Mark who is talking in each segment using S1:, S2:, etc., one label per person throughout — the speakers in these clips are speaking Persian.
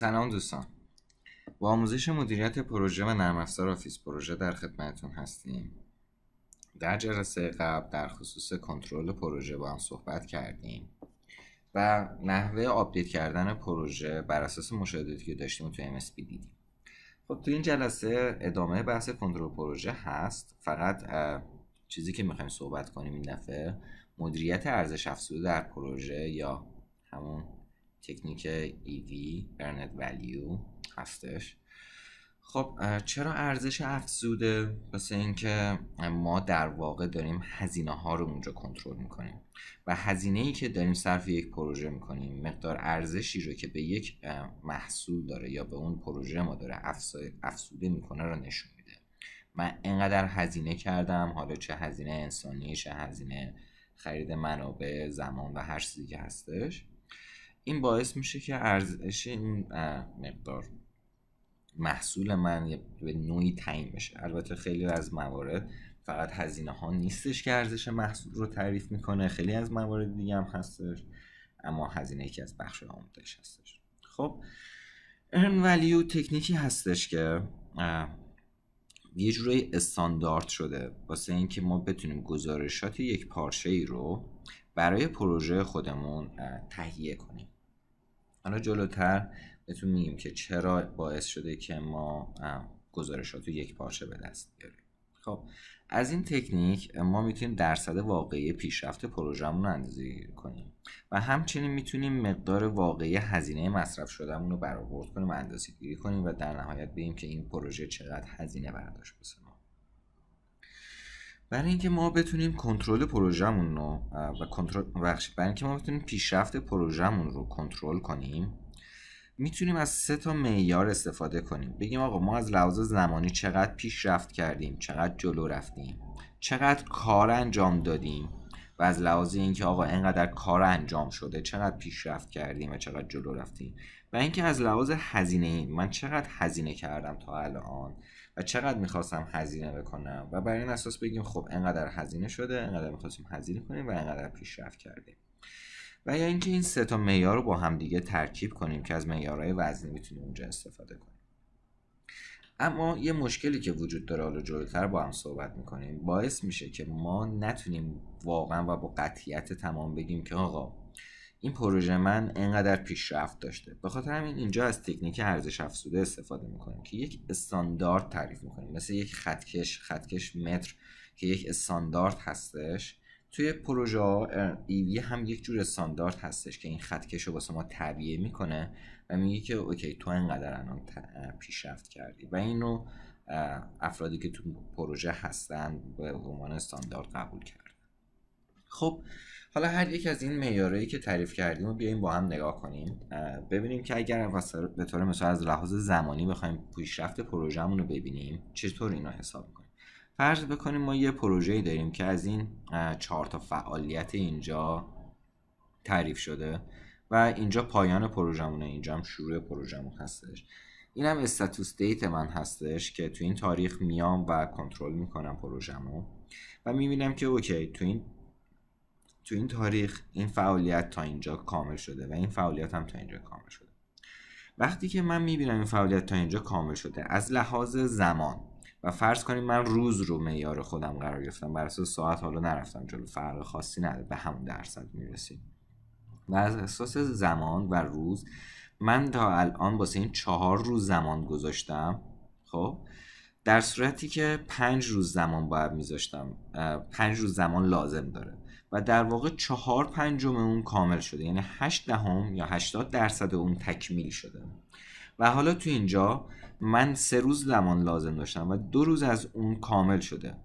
S1: سلام دوستان با آموزش مدیریت پروژه و نرم افزار آفیس پروژه در خدمتتون هستیم در جلسه قبل در خصوص کنترل پروژه با هم صحبت کردیم و نحوه آپدیت کردن پروژه بر اساس مشاهداتی که داشتیم تو MSP دیدیم خب تو این جلسه ادامه بحث کنترل پروژه هست فقط چیزی که میخوایم صحبت کنیم این دفعه مدیریت ارزش افزوده در پروژه یا همون تکنیک EV Earned Value هستش خب چرا ارزش افزوده واسه اینکه ما در واقع داریم هزینه ها رو اونجا کنترل میکنیم و هزینه ای که داریم صرف یک پروژه میکنیم مقدار ارزشی رو که به یک محصول داره یا به اون پروژه ما داره افزوده میکنه رو نشون میده من اینقدر هزینه کردم حالا چه هزینه انسانی چه هزینه خرید منابع زمان و هر چیزی که هستش این باعث میشه که ارزش این مقدار محصول من به نوعی تعیین بشه البته خیلی از موارد فقط هزینه ها نیستش که ارزش محصول رو تعریف میکنه خیلی از موارد دیگه هم هستش اما هزینه یکی از بخش آموزش هستش خب ارن ولیو تکنیکی هستش که یه جوری استاندارد شده واسه اینکه ما بتونیم گزارشات یک پارچه ای رو برای پروژه خودمون تهیه کنیم حالا جلوتر بهتون میگیم که چرا باعث شده که ما گزارشات رو یک پارچه به دست بیاریم خب از این تکنیک ما میتونیم درصد واقعی پیشرفت پروژهمون رو اندازه کنیم و همچنین میتونیم مقدار واقعی هزینه مصرف شدهمون رو برآورد کنیم و اندازه گیری کنیم و در نهایت بگیم که این پروژه چقدر هزینه برداشت بسه برای اینکه ما بتونیم کنترل پروژمون رو و کنترل برای اینکه ما بتونیم پیشرفت پروژمون رو کنترل کنیم میتونیم از سه تا معیار استفاده کنیم بگیم آقا ما از لحاظ زمانی چقدر پیشرفت کردیم چقدر جلو رفتیم چقدر کار انجام دادیم و از لحاظ اینکه آقا اینقدر کار انجام شده چقدر پیشرفت کردیم و چقدر جلو رفتیم و اینکه از لحاظ هزینه من چقدر هزینه کردم تا الان و چقدر میخواستم هزینه بکنم و بر این اساس بگیم خب اینقدر هزینه شده اینقدر میخواستیم هزینه کنیم و اینقدر پیشرفت کردیم و یا اینکه این سه تا معیار رو با هم دیگه ترکیب کنیم که از معیارهای وزنی میتونیم اونجا استفاده کنیم اما یه مشکلی که وجود داره حالا جلوتر با هم صحبت میکنیم باعث میشه که ما نتونیم واقعا و با قطعیت تمام بگیم که آقا این پروژه من انقدر پیشرفت داشته به خاطر همین اینجا از تکنیک ارزش افزوده استفاده میکنیم که یک استاندارد تعریف میکنیم مثل یک خطکش خطکش متر که یک استاندارد هستش توی پروژه ایوی هم یک جور استاندارد هستش که این خطکش رو واسه ما تعبیه میکنه و میگه که اوکی تو انقدر الان پیشرفت کردی و اینو افرادی که تو پروژه هستن به عنوان استاندارد قبول کرد خب حالا هر یک از این معیارهایی که تعریف کردیم رو بیایم با هم نگاه کنیم ببینیم که اگر به طور مثال از لحاظ زمانی بخوایم پیشرفت پروژهمون رو ببینیم چطور اینا حساب کنیم فرض بکنیم ما یه پروژه‌ای داریم که از این چهار تا فعالیت اینجا تعریف شده و اینجا پایان پروژمونه اینجا هم شروع پروژمون هستش این هم استاتوس دیت من هستش که تو این تاریخ میام و کنترل میکنم پروژمو و میبینم که اوکی تو این تو این تاریخ این فعالیت تا اینجا کامل شده و این فعالیت هم تا اینجا کامل شده وقتی که من میبینم این فعالیت تا اینجا کامل شده از لحاظ زمان و فرض کنیم من روز رو معیار خودم قرار گرفتم بر اساس ساعت حالا نرفتم جلو فرق خاصی نداره به همون درصد میرسیم و از اساس زمان و روز من تا الان واسه این چهار روز زمان گذاشتم خب در صورتی که پنج روز زمان باید میذاشتم پنج روز زمان لازم داره و در واقع چهار پنجم اون کامل شده یعنی هشت دهم یا هشتاد درصد اون تکمیل شده و حالا تو اینجا من سه روز زمان لازم داشتم و دو روز از اون کامل شده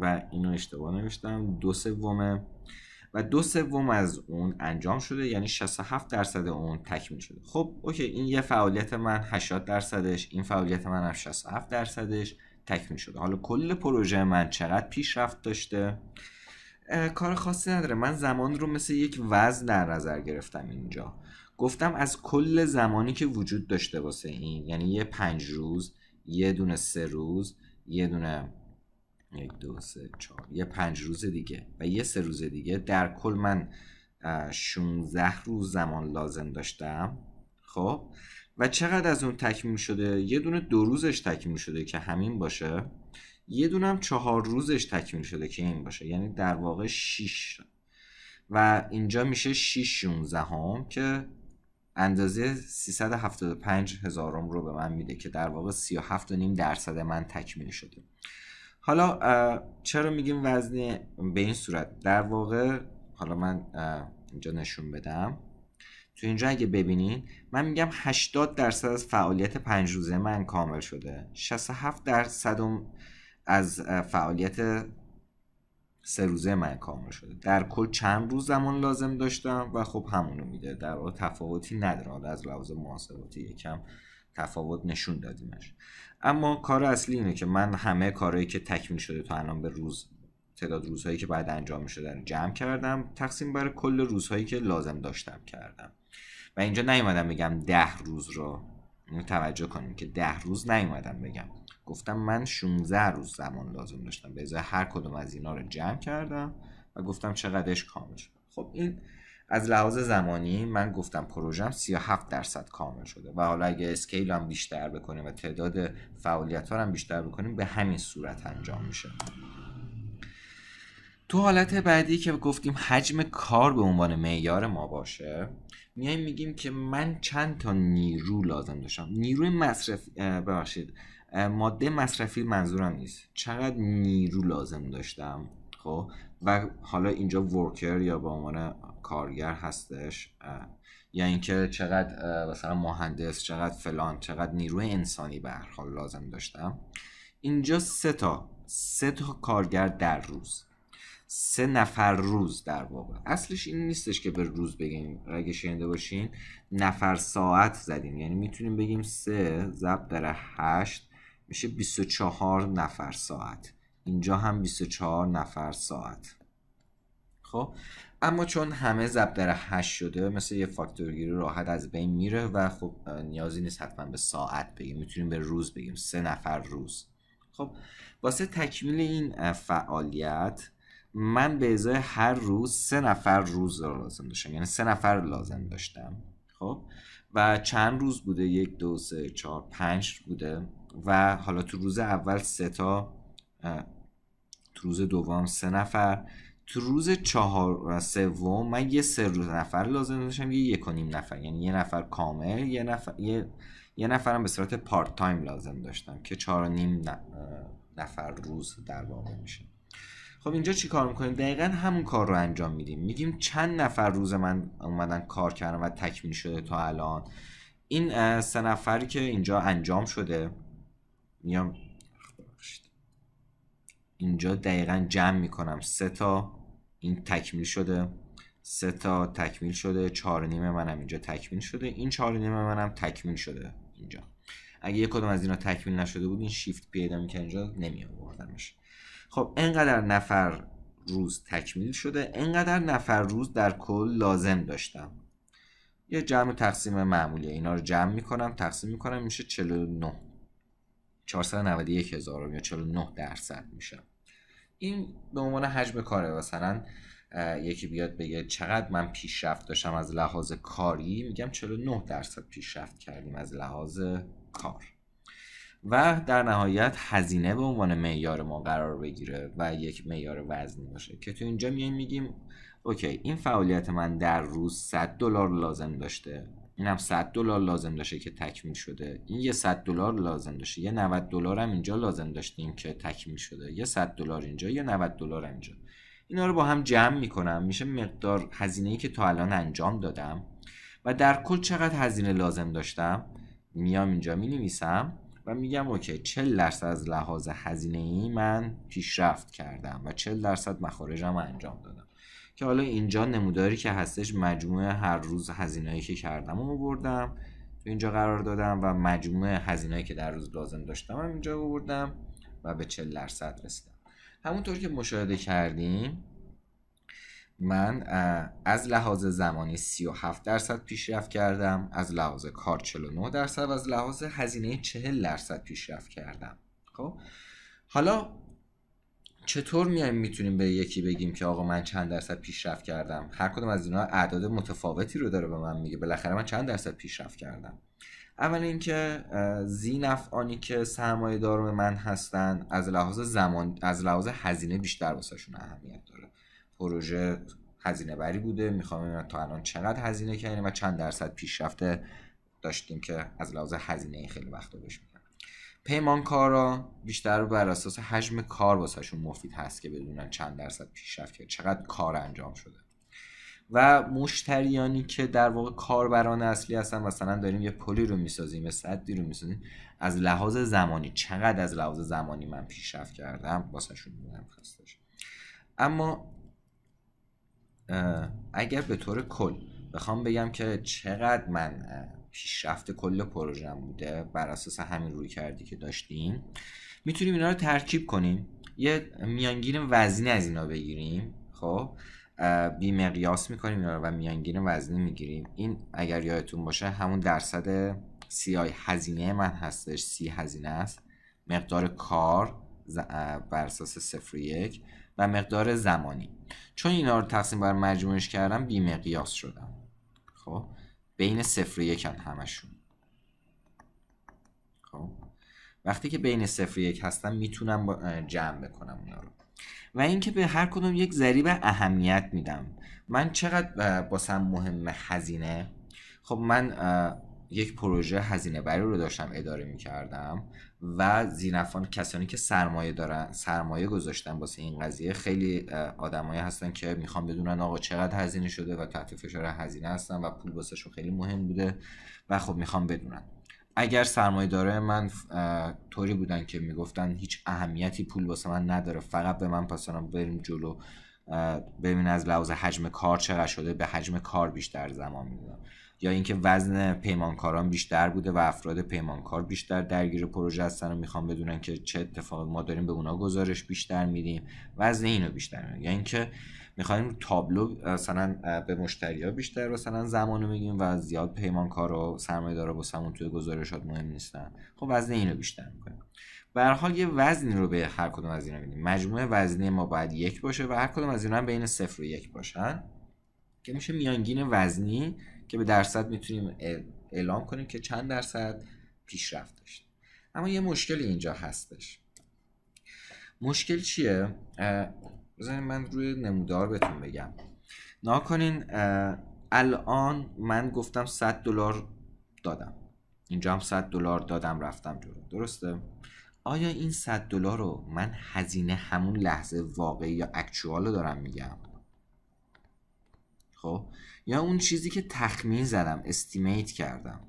S1: و اینو اشتباه نوشتم دو سومه و دو سوم از اون انجام شده یعنی 67 درصد اون تکمیل شده خب اوکی این یه فعالیت من 80 درصدش این فعالیت من هم 67 درصدش تکمیل شده حالا کل پروژه من چقدر پیشرفت داشته کار خاصی نداره من زمان رو مثل یک وزن در نظر گرفتم اینجا گفتم از کل زمانی که وجود داشته واسه این یعنی یه پنج روز یه دونه سه روز یه دونه یک دو سه چهار یه پنج روز دیگه و یه سه روز دیگه در کل من 16 روز زمان لازم داشتم خب و چقدر از اون تکمیل شده یه دونه دو روزش تکمیل شده که همین باشه یه دونم چهار روزش تکمیل شده که این باشه یعنی در واقع 6 و اینجا میشه 6 16 هم که اندازه 375 هزارم رو به من میده که در واقع 37 نیم درصد من تکمیل شده حالا چرا میگیم وزن به این صورت در واقع حالا من اینجا نشون بدم تو اینجا اگه ببینین من میگم 80 درصد از فعالیت پنج روزه من کامل شده 67 درصد از فعالیت سه روزه من کامل شده در کل چند روز زمان لازم داشتم و خب همونو میده در واقع تفاوتی نداره از لحاظ محاسباتی یکم تفاوت نشون دادیمش اما کار اصلی اینه که من همه کارهایی که تکمیل شده تا الان به روز تعداد روزهایی که بعد انجام شده رو جمع کردم تقسیم بر کل روزهایی که لازم داشتم کردم و اینجا نیومدم بگم ده روز رو یعنی توجه کنیم که ده روز نیومدم بگم گفتم من 16 روز زمان لازم داشتم به ازای هر کدوم از اینا رو جمع کردم و گفتم چقدرش کامل شد خب این از لحاظ زمانی من گفتم پروژم 37 درصد کامل شده و حالا اگه اسکیل هم بیشتر بکنیم و تعداد فعالیت ها هم بیشتر بکنیم به همین صورت انجام میشه تو حالت بعدی که گفتیم حجم کار به عنوان معیار ما باشه میایم میگیم که من چند تا نیرو لازم داشتم نیروی مصرف ببخشید ماده مصرفی منظورم نیست چقدر نیرو لازم داشتم خب و حالا اینجا ورکر یا به عنوان کارگر هستش یعنی اینکه چقدر مثلا مهندس چقدر فلان چقدر نیروی انسانی به هر حال لازم داشتم اینجا سه تا سه تا کارگر در روز سه نفر روز در واقع اصلش این نیستش که به روز بگیم اگه شنیده باشین نفر ساعت زدیم یعنی میتونیم بگیم سه ضرب در هشت میشه 24 نفر ساعت اینجا هم 24 نفر ساعت خب اما چون همه ضرب در 8 شده مثل یه فاکتورگیری راحت از بین میره و خب نیازی نیست حتما به ساعت بگیم میتونیم به روز بگیم سه نفر روز خب واسه تکمیل این فعالیت من به ازای هر روز سه نفر روز رو لازم داشتم یعنی سه نفر لازم داشتم خب و چند روز بوده یک دو سه چهار پنج بوده و حالا تو روز اول سه تا تو روز دوم سه نفر تو روز چهار سوم من یه سه روز نفر لازم داشتم یه یک و نیم نفر یعنی یه نفر کامل یه نفر یه, نفرم به صورت پارت تایم لازم داشتم که چهار و نیم نفر روز در واقع میشه خب اینجا چی کار میکنیم دقیقا همون کار رو انجام میدیم میگیم چند نفر روز من اومدن کار کردن و تکمیل شده تا الان این سه نفری که اینجا انجام شده میام اینجا دقیقا جمع میکنم سه تا این تکمیل شده سه تا تکمیل شده چهار نیمه منم اینجا تکمیل شده این چهار نیمه منم تکمیل شده اینجا اگه یک کدوم از اینا تکمیل نشده بود این شیفت پیدا که اینجا نمی آوردمش خب انقدر نفر روز تکمیل شده انقدر نفر روز در کل لازم داشتم یه جمع تقسیم معمولی اینا رو جمع میکنم تقسیم میکنم میشه 49 491 هزارم یا 49 درصد میشه این به عنوان حجم کاره مثلا یکی بیاد بگه چقدر من پیشرفت داشتم از لحاظ کاری میگم 49 درصد پیشرفت کردیم از لحاظ کار و در نهایت هزینه به عنوان معیار ما قرار بگیره و یک معیار وزنی باشه که تو اینجا میایم میگیم اوکی این فعالیت من در روز 100 دلار لازم داشته اینم 100 دلار لازم داشته که تکمیل شده این یه 100 دلار لازم داشته یه 90 دلار هم اینجا لازم داشتیم که تکمیل شده یه 100 دلار اینجا یه 90 دلار اینجا اینا رو با هم جمع میکنم میشه مقدار هزینه ای که تا الان انجام دادم و در کل چقدر هزینه لازم داشتم میام اینجا می نویسم و میگم اوکی 40 درصد از لحاظ هزینه ای من پیشرفت کردم و 40 درصد مخارجم انجام دادم که حالا اینجا نموداری که هستش مجموعه هر روز هزینه که کردم رو بردم تو اینجا قرار دادم و مجموعه هزینه‌ای که در روز لازم داشتم هم اینجا بردم و به 40 درصد رسیدم همونطور که مشاهده کردیم من از لحاظ زمانی 37 درصد پیشرفت کردم از لحاظ کار 49 درصد و از لحاظ هزینه 40 درصد پیشرفت کردم خب حالا چطور میایم میتونیم به یکی بگیم که آقا من چند درصد پیشرفت کردم هر کدوم از اینا اعداد متفاوتی رو داره به من میگه بالاخره من چند درصد پیشرفت کردم اول اینکه زین افعانی که سرمایه دار من هستن از لحاظ زمان از لحاظ هزینه بیشتر واسهشون اهمیت داره پروژه هزینه بری بوده میخوام تا الان چقدر هزینه کردیم و چند درصد پیشرفت داشتیم که از لحاظ هزینه خیلی وقت بشه پیمانکارا بیشتر بر اساس حجم کار واسهشون مفید هست که بدونن چند درصد پیشرفت کرد چقدر کار انجام شده و مشتریانی که در واقع کاربران اصلی هستن مثلا داریم یه پلی رو میسازیم یه صدی رو میسازیم از لحاظ زمانی چقدر از لحاظ زمانی من پیشرفت کردم واسهشون مهم هستش اما اگر به طور کل بخوام بگم که چقدر من پیشرفت کل پروژه بوده بر اساس همین روی کردی که داشتیم میتونیم اینا رو ترکیب کنیم یه میانگین وزنی از اینا بگیریم خب بی مقیاس میکنیم اینا رو و میانگین وزنی میگیریم این اگر یادتون باشه همون درصد سی آی هزینه من هستش سی هزینه است مقدار کار بر اساس صفر یک و مقدار زمانی چون اینا رو تقسیم بر مجموعش کردم بی مقیاس شدم خب بین صفر و یکن همشون خب وقتی که بین صفر و یک هستم میتونم جمع بکنم اونا رو و اینکه به هر کدوم یک ضریب اهمیت میدم من چقدر باسم مهم هزینه خب من یک پروژه هزینه بری رو داشتم اداره میکردم و زینفان کسانی که سرمایه دارن سرمایه گذاشتن واسه این قضیه خیلی آدمایی هستن که میخوان بدونن آقا چقدر هزینه شده و تحت فشار هزینه هستن و پول واسهشون خیلی مهم بوده و خب میخوان بدونن اگر سرمایه داره من طوری بودن که میگفتن هیچ اهمیتی پول واسه من نداره فقط به من پاسانم بریم جلو ببین از لحاظ حجم کار چقدر شده به حجم کار بیشتر زمان میدونم یا اینکه وزن پیمانکاران بیشتر بوده و افراد پیمانکار بیشتر درگیر پروژه هستن و میخوام بدونن که چه اتفاقی ما داریم به اونا گزارش بیشتر میدیم وزن اینو بیشتر میدیم. یا اینکه میخوایم تابلو مثلا به مشتری ها بیشتر مثلا زمانو میگیم و زیاد پیمانکار و دارا واسمون توی گزارشات مهم نیستن خب وزن اینو بیشتر میکنیم به حال یه وزنی رو به هر کدوم از اینا میدیم مجموع وزنی ما باید یک باشه و هر کدوم از اینا هم بین صفر و یک باشن که میشه میانگین وزنی که به درصد میتونیم اعلام کنیم که چند درصد پیشرفت داشت اما یه مشکلی اینجا هستش مشکل چیه؟ بذارین من روی نمودار بهتون بگم کنین. الان من گفتم 100 دلار دادم اینجا هم 100 دلار دادم رفتم جلو درسته آیا این 100 دلار رو من هزینه همون لحظه واقعی یا اکچوال رو دارم میگم خب یا اون چیزی که تخمین زدم استیمیت کردم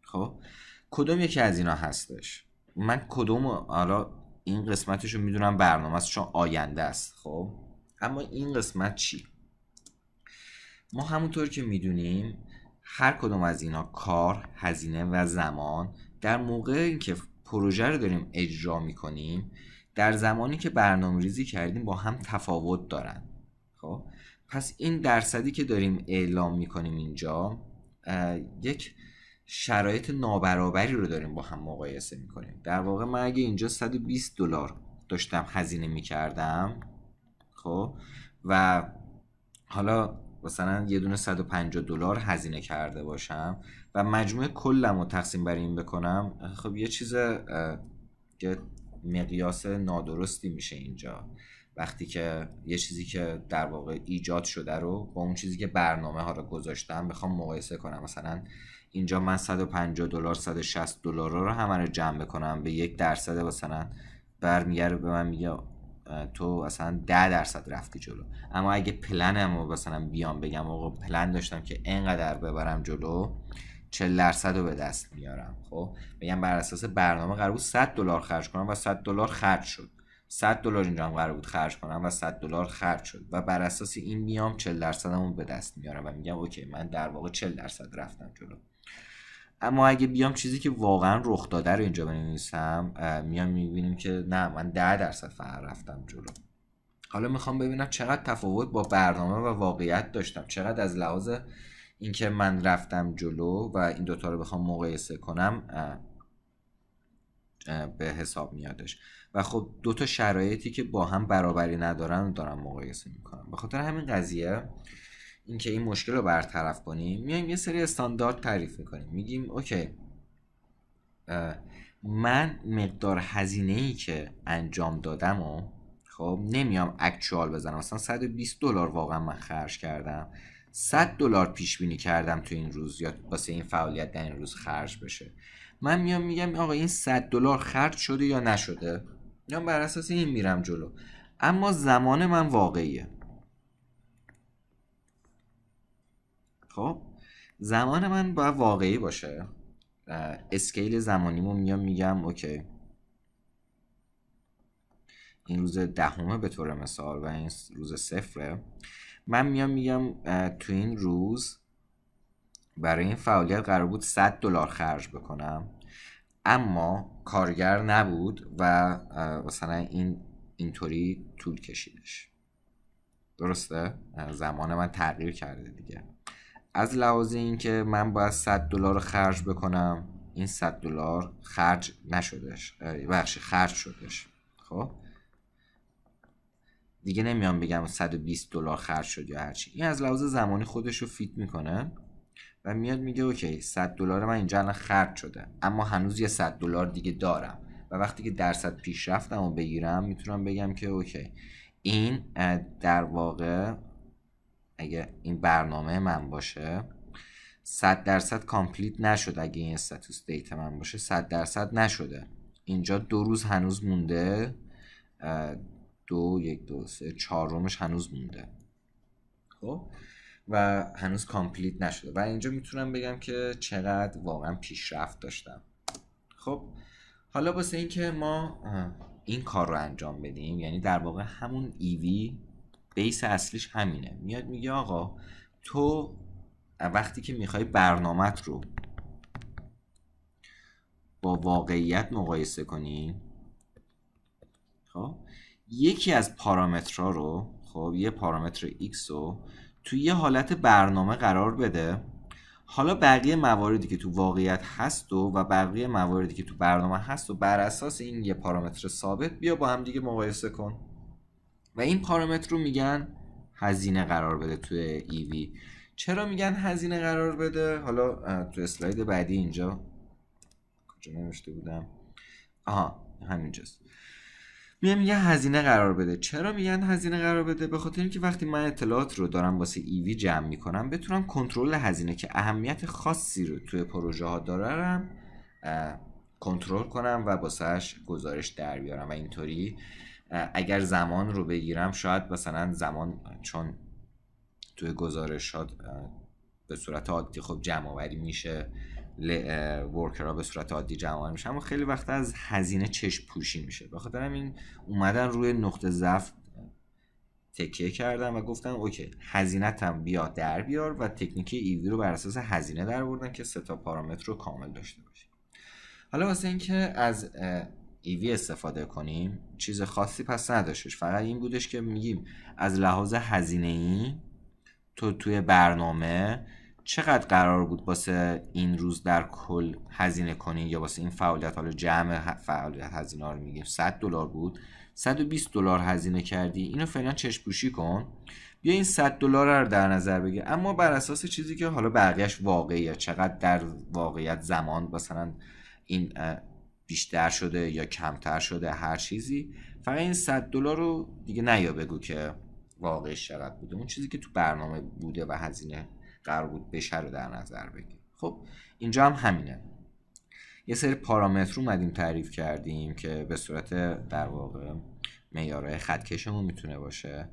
S1: خب کدوم یکی از اینا هستش من کدوم حالا این قسمتش رو میدونم برنامه است چون آینده است خب اما این قسمت چی ما همونطور که میدونیم هر کدوم از اینا کار هزینه و زمان در موقع اینکه پروژه رو داریم اجرا میکنیم در زمانی که برنامه ریزی کردیم با هم تفاوت دارن خب پس این درصدی که داریم اعلام میکنیم اینجا یک شرایط نابرابری رو داریم با هم مقایسه میکنیم در واقع من اگه اینجا 120 دلار داشتم هزینه میکردم خب و حالا مثلا یه دونه 150 دلار هزینه کرده باشم و مجموع کلم رو تقسیم بر این بکنم خب یه چیز مقیاس نادرستی میشه اینجا وقتی که یه چیزی که در واقع ایجاد شده رو با اون چیزی که برنامه ها رو گذاشتم بخوام مقایسه کنم مثلا اینجا من 150 دلار 160 دلار رو همه رو جمع بکنم به یک درصد مثلا برمیگره به من میگه تو اصلا 10 درصد رفتی جلو اما اگه پلنم رو مثلا بیام بگم آقا پلن داشتم که اینقدر ببرم جلو چه درصد رو به دست میارم خب بگم بر اساس برنامه قرار بود 100 دلار خرج کنم و 100 دلار خرج شد 100 دلار اینجا هم قرار بود خرج کنم و 100 دلار خرج شد و بر اساس این میام 40 درصدمو به دست میارم و میگم اوکی من در واقع 40 درصد رفتم جلو اما اگه بیام چیزی که واقعا رخ داده رو اینجا بنویسم میام میبینیم که نه من 10 درصد فقط رفتم جلو حالا میخوام ببینم چقدر تفاوت با برنامه و واقعیت داشتم چقدر از لحاظ اینکه من رفتم جلو و این دوتا رو بخوام مقایسه کنم به حساب میادش و خب دو تا شرایطی که با هم برابری ندارن دارم مقایسه میکنم به خاطر همین قضیه اینکه این مشکل رو برطرف کنیم میایم یه سری استاندارد تعریف میکنیم میگیم اوکی من مقدار هزینه ای که انجام دادم و خب نمیام اکچوال بزنم مثلا 120 دلار واقعا من خرج کردم 100 دلار پیش بینی کردم تو این روز یا واسه این فعالیت در این روز خرج بشه من میام میگم آقا این 100 دلار خرج شده یا نشده میام بر اساس این میرم جلو اما زمان من واقعیه خب زمان من باید واقعی باشه اسکیل زمانیمو میام میگم اوکی این روز دهمه به طور مثال و این روز صفره من میام میگم تو این روز برای این فعالیت قرار بود 100 دلار خرج بکنم اما کارگر نبود و مثلا این اینطوری طول کشیدش درسته زمان من تغییر کرده دیگه از لحاظ اینکه من باید 100 دلار خرج بکنم این 100 دلار خرج نشدش بخش خرج شدش خب دیگه نمیام بگم 120 دلار خرج شد یا هرچی این از لحاظ زمانی خودش رو فیت میکنه و میاد میگه اوکی 100 دلار من اینجا الان خرج شده اما هنوز یه 100 دلار دیگه دارم و وقتی که درصد پیشرفتم رو بگیرم میتونم بگم که اوکی این در واقع اگه این برنامه من باشه 100 درصد کامپلیت نشد اگه این استاتوس دیت من باشه 100 درصد نشده اینجا دو روز هنوز مونده دو یک دو سه چهارمش هنوز مونده خب و هنوز کامپلیت نشده و اینجا میتونم بگم که چقدر واقعا پیشرفت داشتم خب حالا واسه اینکه ما این کار رو انجام بدیم یعنی در واقع همون ایوی بیس اصلیش همینه میاد میگه آقا تو وقتی که میخوای برنامت رو با واقعیت مقایسه کنی خب یکی از پارامترها رو خب یه پارامتر ایکس رو تو یه حالت برنامه قرار بده حالا بقیه مواردی که تو واقعیت هست و و بقیه مواردی که تو برنامه هست و بر اساس این یه پارامتر ثابت بیا با هم دیگه مقایسه کن و این پارامتر رو میگن هزینه قرار بده توی ایوی چرا میگن هزینه قرار بده حالا تو اسلاید بعدی اینجا کجا نوشته بودم آها همینجاست میگم یه هزینه قرار بده چرا میگن هزینه قرار بده به خاطر اینکه وقتی من اطلاعات رو دارم واسه ایوی جمع میکنم بتونم کنترل هزینه که اهمیت خاصی رو توی پروژه ها دارم کنترل کنم و واسهش گزارش در بیارم و اینطوری اگر زمان رو بگیرم شاید مثلا زمان چون توی گزارشات به صورت عادی خب جمع آوری میشه ورکرها به صورت عادی جمع میشه اما خیلی وقت از هزینه چشم پوشی میشه بخاطر این اومدن روی نقطه ضعف تکیه کردن و گفتن اوکی هزینت هم بیا در بیار و تکنیکی ایوی رو بر اساس هزینه در بردن که سه پارامتر رو کامل داشته باشیم حالا واسه اینکه از ایوی استفاده کنیم چیز خاصی پس نداشتش فقط این بودش که میگیم از لحاظ هزینه ای تو توی برنامه چقدر قرار بود واسه این روز در کل هزینه کنین یا واسه این فعالیت حالا جمع فعالیت هزینه ها رو میگیم 100 دلار بود 120 دلار هزینه کردی اینو فعلا چشم پوشی کن بیا این 100 دلار رو در نظر بگیر اما بر اساس چیزی که حالا بقیهش واقعیه چقدر در واقعیت زمان مثلا این بیشتر شده یا کمتر شده هر چیزی فقط این 100 دلار رو دیگه نیا بگو که واقعش چقدر بوده اون چیزی که تو برنامه بوده و هزینه قرار بود بشه رو در نظر بگیر خب اینجا هم همینه یه سری پارامتر اومدیم تعریف کردیم که به صورت در واقع معیارهای خطکشمون میتونه باشه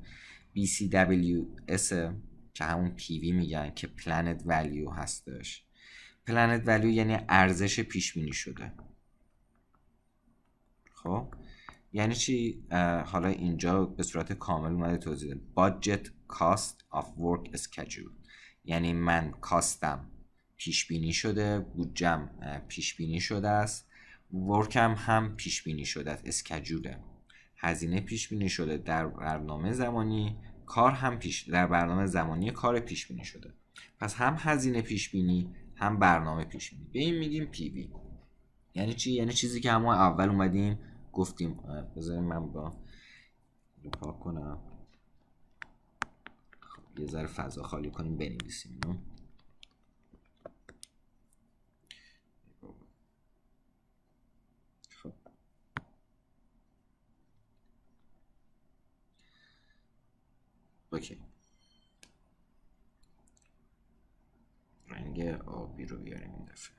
S1: BCWS که همون PV میگن که Planet ولیو هستش پلنت Value یعنی ارزش پیش بینی شده خب یعنی چی حالا اینجا به صورت کامل اومده توضیح بادجت کاست of ورک اسکیجول یعنی من کاستم پیش بینی شده بودجم پیش بینی شده است ورکم هم پیش بینی شده است اسکجوله هزینه پیش بینی شده در برنامه زمانی کار هم پیش در برنامه زمانی کار پیش بینی شده پس هم هزینه پیش بینی هم برنامه پیش بینی به این میگیم پی بی یعنی چی یعنی چیزی که ما اول اومدیم گفتیم بذاریم من با پاک کنم یه ذره فضا خالی کنیم بنویسیم اینو خب. اوکی رنگ آبی رو بیاریم این دفعه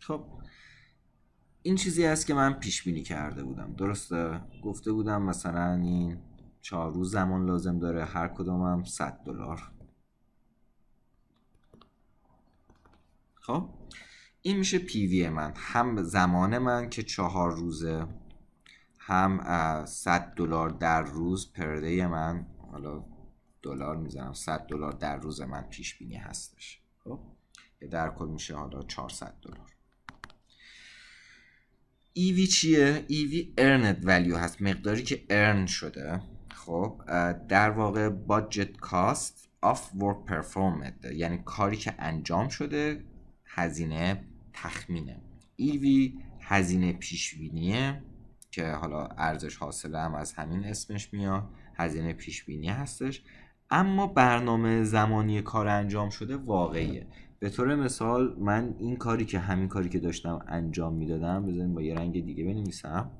S1: خب این چیزی است که من پیش بینی کرده بودم درسته گفته بودم مثلا این چهار روز زمان لازم داره هر کدومم 100 دلار خب این میشه پیوی من هم زمان من که چهار روزه هم 100 دلار در روز پرده من حالا دلار میزنم 100 دلار در روز من پیش بینی هستش خب در کل میشه حالا 400 دلار ایوی چیه؟ ایوی earned value هست مقداری که ارن شده خب در واقع بادجت کاست آف ورک پرفورمد یعنی کاری که انجام شده هزینه تخمینه ایوی هزینه پیشبینیه که حالا ارزش حاصله هم از همین اسمش میاد هزینه پیشبینی هستش اما برنامه زمانی کار انجام شده واقعیه به طور مثال من این کاری که همین کاری که داشتم انجام میدادم بذاریم با یه رنگ دیگه بنویسم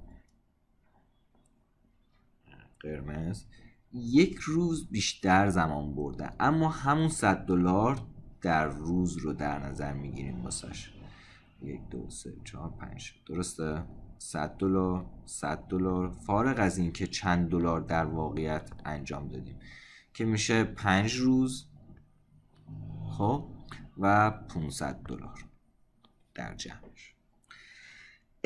S1: قرمز یک روز بیشتر زمان برده اما همون 100 دلار در روز رو در نظر میگیریم واسش یک دو سه چهار پنج درسته 100 دلار 100 دلار فارغ از این که چند دلار در واقعیت انجام دادیم که میشه پنج روز خب و 500 دلار در جمعش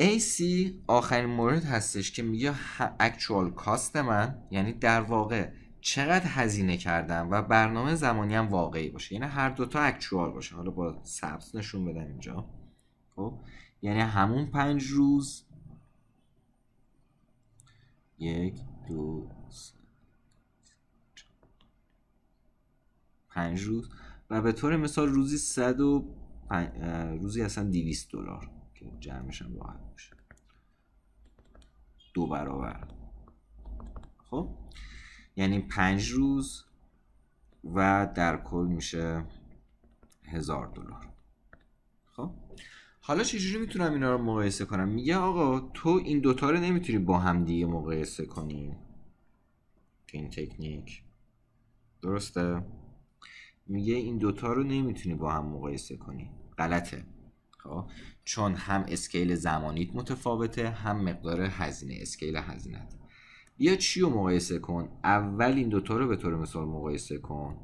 S1: AC آخرین مورد هستش که میگه اکچوال کاست من یعنی در واقع چقدر هزینه کردم و برنامه زمانی هم واقعی باشه یعنی هر دوتا اکچوال باشه حالا با سبز نشون بدم اینجا خب یعنی همون پنج روز یک دو پنج روز و به طور مثال روزی 100 و روزی اصلا 200 دلار که جمعش هم راحت میشه دو برابر خب یعنی پنج روز و در کل میشه هزار دلار خب حالا چجوری میتونم اینا رو مقایسه کنم میگه آقا تو این دوتا رو نمیتونی با هم دیگه مقایسه کنی که این تکنیک درسته میگه این دوتا رو نمیتونی با هم مقایسه کنی غلطه خب؟ چون هم اسکیل زمانیت متفاوته هم مقدار هزینه اسکیل هزینه بیا چی رو مقایسه کن اول این دوتا رو به طور مثال مقایسه کن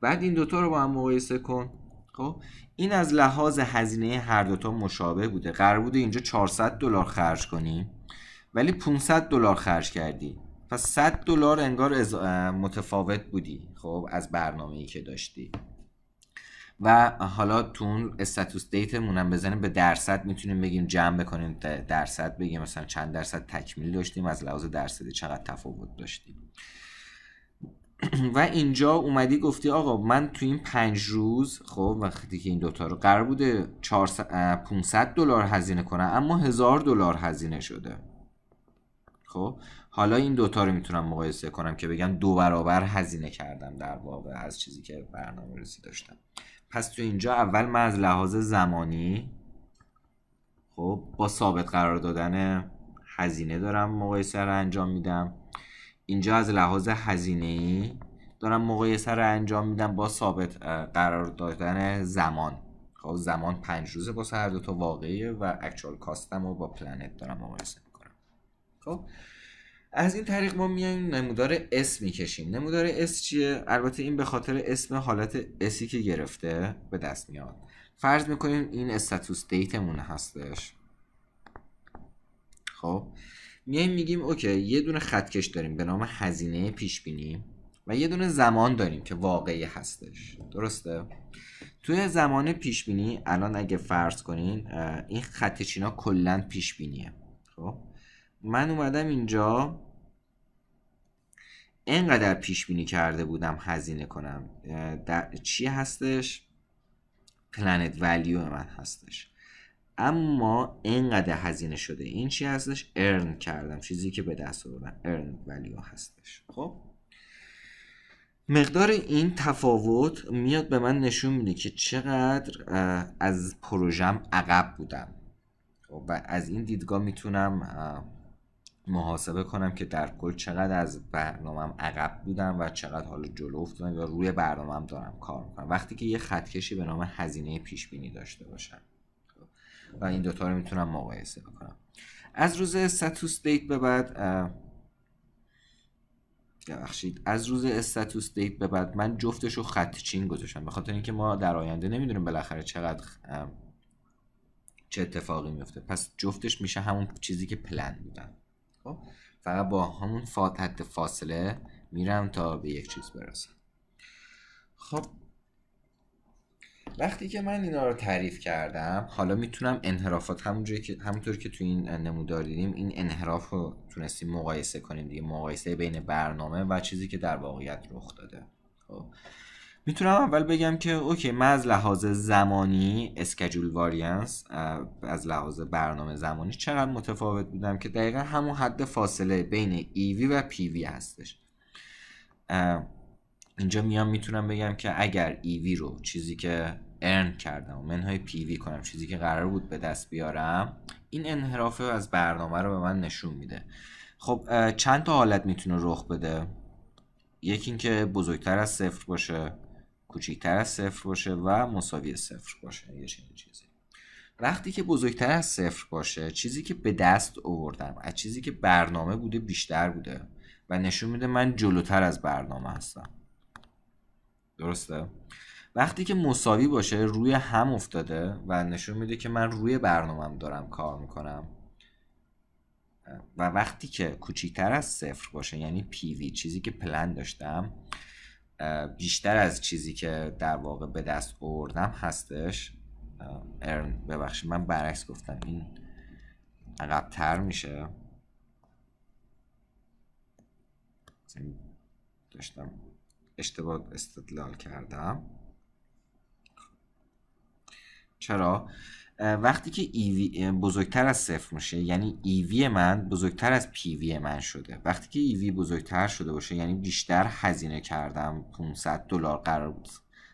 S1: بعد این دوتا رو با هم مقایسه کن خب این از لحاظ هزینه هر دوتا مشابه بوده قرار بوده اینجا 400 دلار خرج کنی ولی 500 دلار خرج کردی پس 100 دلار انگار متفاوت بودی خب از برنامه ای که داشتی و حالا تو اون استاتوس بزنیم به درصد میتونیم بگیم جمع بکنیم درصد بگیم مثلا چند درصد تکمیل داشتیم از لحاظ درصدی چقدر تفاوت داشتیم و اینجا اومدی گفتی آقا من تو این پنج روز خب وقتی که این دوتا رو قرار بوده 500 دلار هزینه کنم اما هزار دلار هزینه شده خب حالا این دوتا رو میتونم مقایسه کنم که بگم دو برابر هزینه کردم در واقع از چیزی که برنامه رسی داشتم پس تو اینجا اول من از لحاظ زمانی خب با ثابت قرار دادن هزینه دارم مقایسه رو انجام میدم اینجا از لحاظ هزینه ای دارم مقایسه رو انجام میدم با ثابت قرار دادن زمان خب زمان پنج روزه با هر دو تا واقعیه و اکچوال کاستم رو با پلنت دارم مقایسه میکنم خب از این طریق ما میایم نمودار اس میکشیم نمودار اس چیه البته این به خاطر اسم حالت اسی که گرفته به دست میاد فرض میکنیم این استاتوس دیتمون هستش خب میایم میگیم اوکی یه دونه خطکش داریم به نام هزینه پیش بینی و یه دونه زمان داریم که واقعی هستش درسته توی زمان پیش بینی الان اگه فرض کنین این خط چینا کلا پیش بینیه خب من اومدم اینجا انقدر پیش بینی کرده بودم هزینه کنم در... چی هستش پلنت ولیو من هستش اما انقدر هزینه شده این چی هستش ارن کردم چیزی که به دست آوردم ارن ولیو هستش خب مقدار این تفاوت میاد به من نشون میده که چقدر از پروژم عقب بودم خب، و از این دیدگاه میتونم محاسبه کنم که در کل چقدر از برنامهم عقب بودم و چقدر حالا جلو افتادم یا روی برنامهم دارم کار میکنم وقتی که یه خطکشی به نام هزینه پیش بینی داشته باشم و این دوتا رو میتونم مقایسه بکنم از روز استاتوس دیت به بعد ببخشید از روز استاتوس دیت به بعد من جفتش رو خط گذاشتم به خاطر اینکه ما در آینده نمیدونیم بالاخره چقدر چه اتفاقی میفته پس جفتش میشه همون چیزی که پلن بودن خب فقط با همون فات فاصله میرم تا به یک چیز برسم خب وقتی که من اینا رو تعریف کردم حالا میتونم انحرافات همونجوری که همونطور که تو این نمودار دیدیم این انحراف رو تونستیم مقایسه کنیم دیگه مقایسه بین برنامه و چیزی که در واقعیت رخ داده خب میتونم اول بگم که اوکی من از لحاظ زمانی اسکجول واریانس از لحاظ برنامه زمانی چقدر متفاوت بودم که دقیقا همون حد فاصله بین ایوی e و پیوی هستش اینجا میام میتونم بگم که اگر ایوی e رو چیزی که ارن کردم و منهای پیوی کنم چیزی که قرار بود به دست بیارم این انحراف از برنامه رو به من نشون میده خب چند تا حالت میتونه رخ بده یکی اینکه بزرگتر از صفر باشه کوچکتر از صفر باشه و مساوی صفر باشه یه چنین چیزی وقتی که بزرگتر از صفر باشه چیزی که به دست آوردم از چیزی که برنامه بوده بیشتر بوده و نشون میده من جلوتر از برنامه هستم درسته وقتی که مساوی باشه روی هم افتاده و نشون میده که من روی برنامهم دارم کار میکنم و وقتی که کوچیکتر از صفر باشه یعنی پیوی چیزی که پلن داشتم بیشتر از چیزی که در واقع به دست آوردم هستش ارن ببخشید من برعکس گفتم این عقبتر میشه داشتم اشتباه استدلال کردم خب. چرا وقتی که وی e بزرگتر از صفر میشه یعنی وی e من بزرگتر از PV من شده وقتی که وی e بزرگتر شده باشه یعنی بیشتر هزینه کردم 500 دلار قرار بود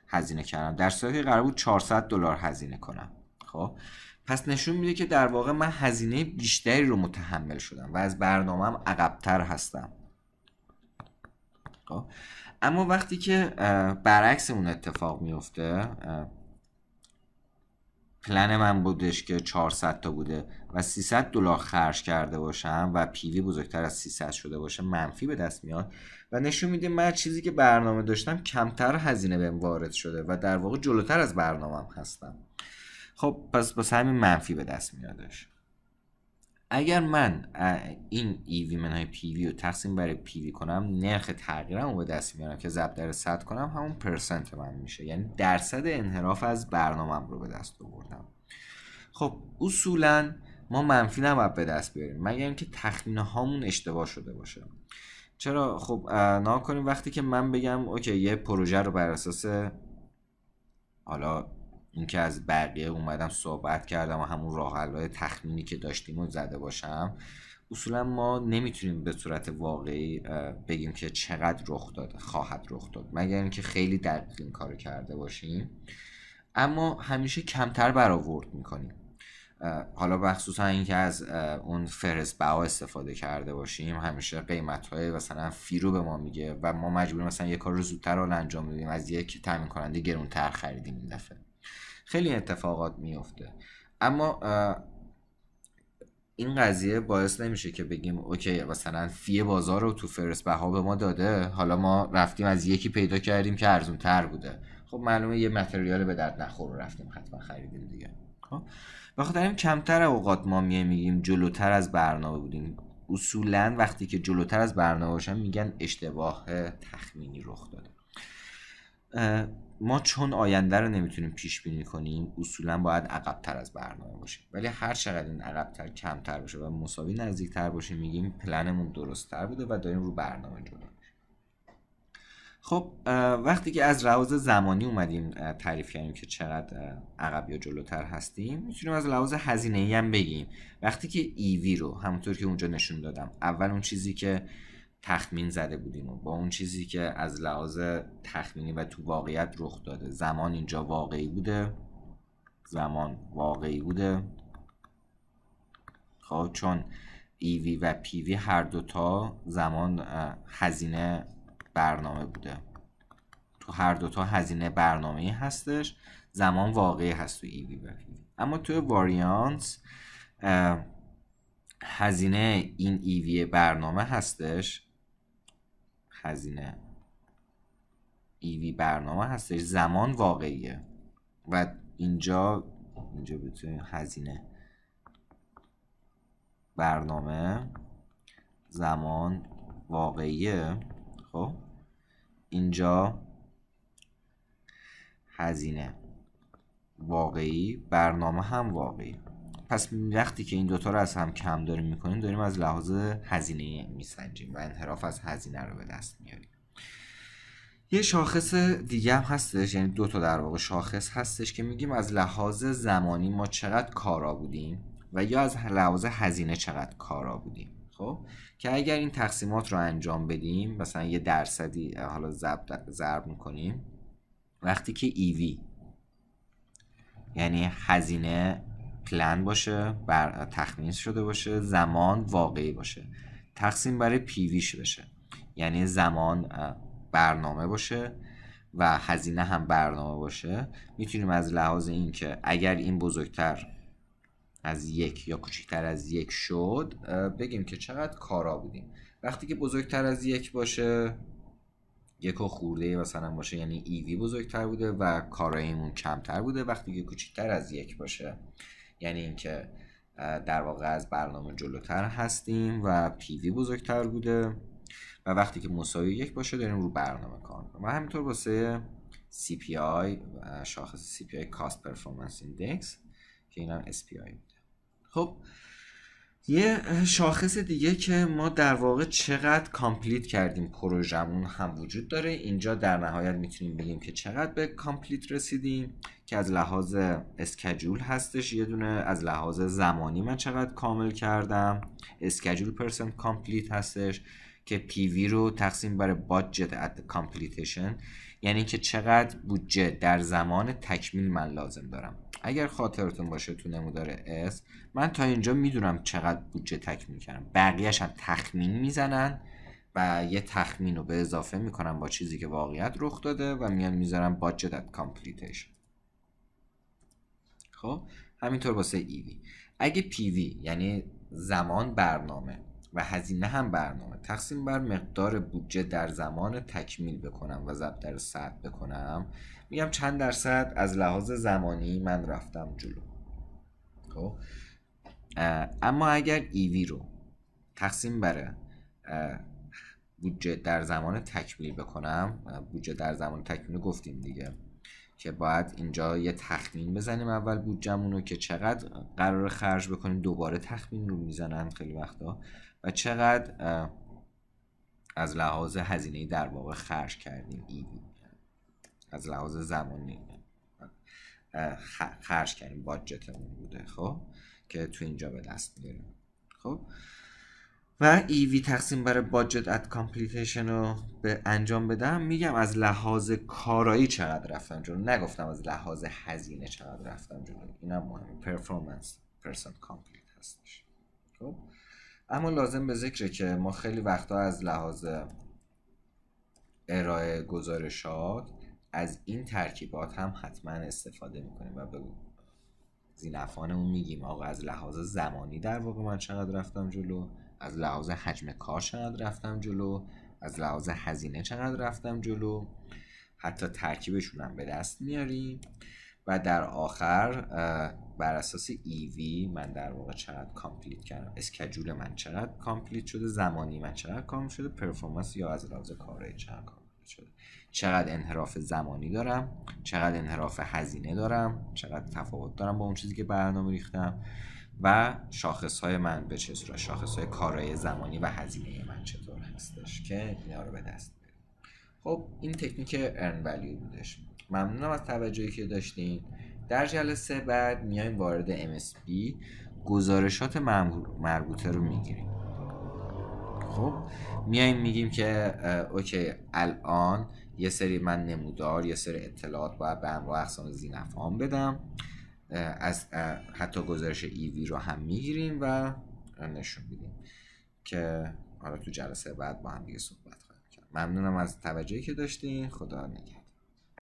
S1: هزینه کردم در صورتی که قرار بود 400 دلار هزینه کنم خب پس نشون میده که در واقع من هزینه بیشتری رو متحمل شدم و از برنامهم عقبتر هستم خب اما وقتی که برعکس اون اتفاق میفته پلن من بودش که 400 تا بوده و 300 دلار خرج کرده باشم و پیوی بزرگتر از 300 شده باشه منفی به دست میاد و نشون میده من چیزی که برنامه داشتم کمتر هزینه بهم وارد شده و در واقع جلوتر از هم هستم خب پس بس همین منفی به دست میادش اگر من این ایوی e من های پی وی رو تقسیم برای پی وی کنم نرخ تغییرم رو به دست میارم که ضبط در صد کنم همون پرسنت من میشه یعنی درصد انحراف از برنامهم رو به دست آوردم خب اصولا ما منفی نباید به دست بیاریم مگر اینکه تخمینه هامون اشتباه شده باشه چرا خب نا کنیم وقتی که من بگم اوکی یه پروژه رو بر اساس حالا اینکه از بقیه اومدم صحبت کردم و همون راه تخمینی که داشتیم رو زده باشم اصولا ما نمیتونیم به صورت واقعی بگیم که چقدر رخ داده خواهد رخ داد مگر اینکه خیلی دقیق این کار کرده باشیم اما همیشه کمتر برآورد میکنیم حالا مخصوصا اینکه از اون فرس با استفاده کرده باشیم همیشه قیمت های مثلا فی به ما میگه و ما مجبوریم مثلا یه کار رو زودتر حال انجام بدیم از یک تامین کننده گرونتر خریدیم این دفعه خیلی اتفاقات میفته اما این قضیه باعث نمیشه که بگیم اوکی مثلا فی بازار رو تو فرس بها به ما داده حالا ما رفتیم از یکی پیدا کردیم که ارزون تر بوده خب معلومه یه متریال به درد نخور رفتیم حتما خریدیم دیگه خب داریم کمتر اوقات ما میگیم جلوتر از برنامه بودیم اصولا وقتی که جلوتر از برنامه باشن میگن اشتباه تخمینی رخ داده ما چون آینده رو نمیتونیم پیش بینی کنیم اصولا باید عقبتر از برنامه باشیم ولی هر چقدر این عقبتر کمتر باشه و مساوی نزدیکتر باشه میگیم پلنمون درستتر بوده و داریم رو برنامه جلو خب وقتی که از لحاظ زمانی اومدیم تعریف کردیم که چقدر عقب یا جلوتر هستیم میتونیم از لحاظ هزینه هم بگیم وقتی که ایوی رو همونطور که اونجا نشون دادم اول اون چیزی که تخمین زده بودیم و با اون چیزی که از لحاظ تخمینی و تو واقعیت رخ داده زمان اینجا واقعی بوده زمان واقعی بوده خب چون ایوی e و پیوی هر دوتا زمان هزینه برنامه بوده تو هر دوتا هزینه برنامه هستش زمان واقعی هست تو ایوی e و پیوی اما تو واریانس هزینه این ایوی e برنامه هستش هزینه ایوی برنامه هستش زمان واقعیه و اینجا اینجا بتونیم هزینه برنامه زمان واقعیه خب اینجا هزینه واقعی برنامه هم واقعی پس وقتی که این دوتا رو از هم کم داریم میکنیم داریم از لحاظ هزینه میسنجیم و انحراف از هزینه رو به دست میاریم یه شاخص دیگه هم هستش یعنی دو تا در واقع شاخص هستش که میگیم از لحاظ زمانی ما چقدر کارا بودیم و یا از لحاظ هزینه چقدر کارا بودیم خب که اگر این تقسیمات رو انجام بدیم مثلا یه درصدی حالا ضرب میکنیم وقتی که ایوی e یعنی هزینه پلن باشه بر تخمین شده باشه زمان واقعی باشه تقسیم برای پیویش بشه یعنی زمان برنامه باشه و هزینه هم برنامه باشه میتونیم از لحاظ این که اگر این بزرگتر از یک یا کوچکتر از یک شد بگیم که چقدر کارا بودیم وقتی که بزرگتر از یک باشه یک و خورده مثلا باشه یعنی ایوی بزرگتر بوده و کارایمون کمتر بوده وقتی که کوچکتر از یک باشه یعنی اینکه در واقع از برنامه جلوتر هستیم و پیوی بزرگتر بوده و وقتی که مساوی یک باشه داریم رو برنامه کار و همینطور واسه CPI شاخص آی کاست پرفورمنس ایندکس که اس پی آی بوده خب یه شاخص دیگه که ما در واقع چقدر کامپلیت کردیم پروژمون هم وجود داره اینجا در نهایت میتونیم بگیم که چقدر به کامپلیت رسیدیم که از لحاظ اسکجول هستش یه دونه از لحاظ زمانی من چقدر کامل کردم اسکجول پرسنت کامپلیت هستش که پی وی رو تقسیم بر بادجت ات کامپلیتشن یعنی که چقدر بودجه در زمان تکمیل من لازم دارم اگر خاطرتون باشه تو نمودار S من تا اینجا میدونم چقدر بودجه تکمیل کردم بقیهش هم تخمین میزنن و یه تخمین رو به اضافه میکنم با چیزی که واقعیت رخ داده و میان میذارم باجت ات کامپلیتش خب همینطور واسه ایوی e اگه PV یعنی زمان برنامه و هزینه هم برنامه تقسیم بر مقدار بودجه در زمان تکمیل بکنم و ضبط در ساعت بکنم میگم چند درصد از لحاظ زمانی من رفتم جلو خب؟ اما اگر ایوی رو تقسیم بر بودجه در زمان تکمیل بکنم بودجه در زمان تکمیل گفتیم دیگه که باید اینجا یه تخمین بزنیم اول بودجمون رو که چقدر قرار خرج بکنیم دوباره تخمین رو میزنن خیلی وقتا و چقدر از لحاظ هزینه در واقع خرج کردیم ایوی از لحاظ زمانی خرج کردیم باجتمون بوده خب که تو اینجا به دست میاریم خب و ایوی تقسیم برای بادجت ات کامپلیتیشن رو به انجام بدم میگم از لحاظ کارایی چقدر رفتم جلو نگفتم از لحاظ هزینه چقدر رفتم جلو اینم مهمه پرفورمنس پرسنت کامپلیت هستش خب اما لازم به ذکره که ما خیلی وقتا از لحاظ ارائه گزارشات از این ترکیبات هم حتما استفاده میکنیم و به زینفانمون میگیم آقا از لحاظ زمانی در واقع من چقدر رفتم جلو از لحاظ حجم کار چقدر رفتم جلو از لحاظ هزینه چقدر رفتم جلو حتی ترکیبشون هم به دست میاریم و در آخر بر اساس ایوی e من در واقع چقدر کامپلیت کردم اسکجول من چقدر کامپلیت شده زمانی من چقدر کام شده پرفورمنس یا از لحاظ کارایی چقدر کامپلیت شده چقدر انحراف زمانی دارم چقدر انحراف هزینه دارم چقدر تفاوت دارم با اون چیزی که برنامه ریختم و شاخص های من به چه صورت شاخص های کارای زمانی و هزینه من چطور هستش که اینا رو به دست خب این تکنیک ارن ولیو بودش ممنونم از توجهی که داشتین در جلسه بعد میایم وارد MSP گزارشات مربوطه رو میگیریم خب میایم میگیم که اوکی الان یه سری من نمودار یه سری اطلاعات باید به انواع اقسام زینفهام بدم از حتی گزارش ایوی رو هم میگیریم و نشون میدیم که حالا تو جلسه بعد با هم دیگه صحبت خواهیم کرد ممنونم از توجهی که داشتین خدا نگه